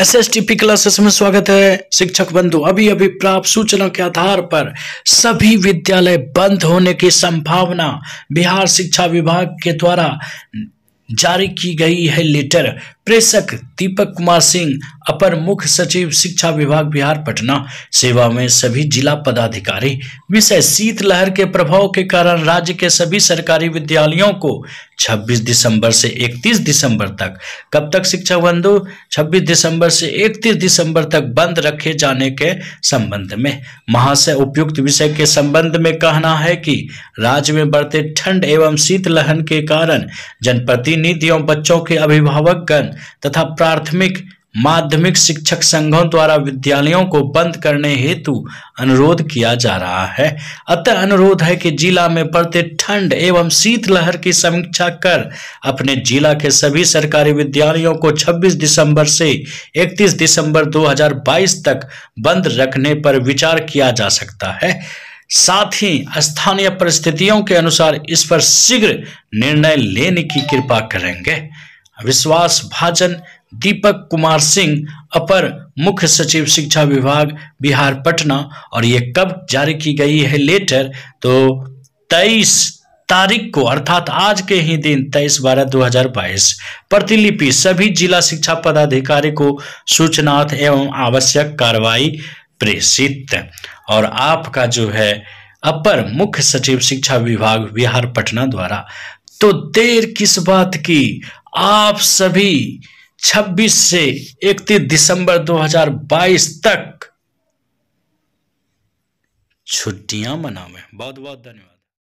S S T P classes में स्वागत है शिक्षक बंधु अभी अभी प्राप्त सूचना के आधार पर सभी विद्यालय बंद होने की संभावना बिहार शिक्षा विभाग के द्वारा जारी की गई है लेटर प्रेषक दीपक कुमार सिंह अपर मुख्य सचिव शिक्षा विभाग बिहार पटना सेवा में सभी जिला पदाधिकारी विषय शीतलहर के प्रभाव के कारण राज्य के सभी सरकारी विद्यालयों को 26 दिसंबर से 31 दिसंबर तक कब तक शिक्षा बंधु 26 दिसंबर से 31 दिसंबर तक बंद रखे जाने के संबंध में महाशय उपयुक्त विषय के संबंध में कहना है कि राज्य में बढ़ते ठंड एवं शीतलहन के कारण जनप्रतिनिधियों बच्चों के अभिभावकगण तथा प्राथमिक माध्यमिक शिक्षक संघों द्वारा विद्यालयों को बंद करने हेतु अनुरोध किया जा रहा है अतः अनुरोध है कि जिला में पड़ते ठंड एवं शीतलहर की समीक्षा कर अपने जिला के सभी सरकारी विद्यालयों को 26 दिसंबर से 31 दिसंबर 2022 तक बंद रखने पर विचार किया जा सकता है साथ ही स्थानीय परिस्थितियों के अनुसार इस पर शीघ्र निर्णय लेने की कृपा करेंगे विश्वास भाजन दीपक कुमार सिंह अपर मुख्य सचिव शिक्षा विभाग बिहार पटना और ये कब जारी की गई है लेटर तो 23 तारीख को अर्थात आज के ही दिन 23 बारह 2022 प्रतिलिपि सभी जिला शिक्षा पदाधिकारी को सूचना एवं आवश्यक कार्रवाई प्रेषित और आपका जो है अपर मुख्य सचिव शिक्षा विभाग बिहार पटना द्वारा तो देर किस बात की आप सभी 26 से 31 दिसंबर 2022 तक छुट्टियां मनावे बहुत बहुत धन्यवाद